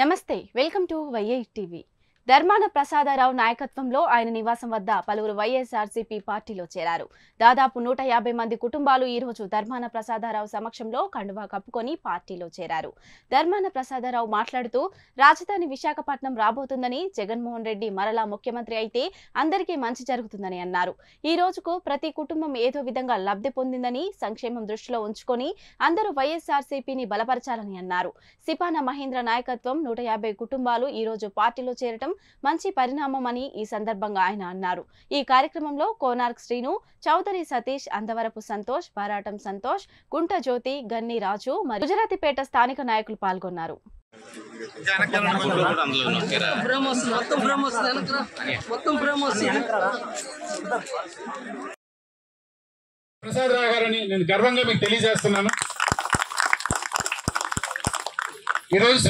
నమస్తే welcome to Y I TV Dharmana Prasadarao నాయకత్వంలో ఆయన నివాసం వద్ద పలువురు వైఎస్ఆర్సీపీ పార్టీలో చేరారు దాదాపు నూట యాభై మంది కుటుంబాలు ఈరోజు ధర్మాన ప్రసాదరావు సమక్షంలో కండువా కప్పుకొని పార్టీలో చేరారు ధర్మాన ప్రసాదరావు మాట్లాడుతూ రాజధాని విశాఖపట్నం రాబోతుందని జగన్మోహన్ రెడ్డి మరలా ముఖ్యమంత్రి అయితే అందరికీ మంచి జరుగుతుందని అన్నారు ఈ రోజుకు ప్రతి కుటుంబం ఏదో విధంగా లబ్ధి పొందిందని సంక్షేమం దృష్టిలో ఉంచుకొని అందరూ వైఎస్ఆర్సీపీని బలపరచాలని అన్నారు సిపాన మహేంద్ర నాయకత్వం నూట యాభై కుటుంబాలు ఈరోజు పార్టీలో చేరటం మంచి పరిణామం అని ఈ సందర్భంగా ఆయన అన్నారు ఈ కార్యక్రమంలో కోనార్క్ శ్రీను చౌదరి సతీష్ అందవరపు సంతోష్ బారాటం సంతోష్ గుంట జ్యోతి గన్ని రాజు మరియు గుజరాతీపేట స్థానిక నాయకులు పాల్గొన్నారు ప్రసాద్ రావు గారని నేను గర్వంగా మీకు తెలియజేస్తున్నాను ఈరోజు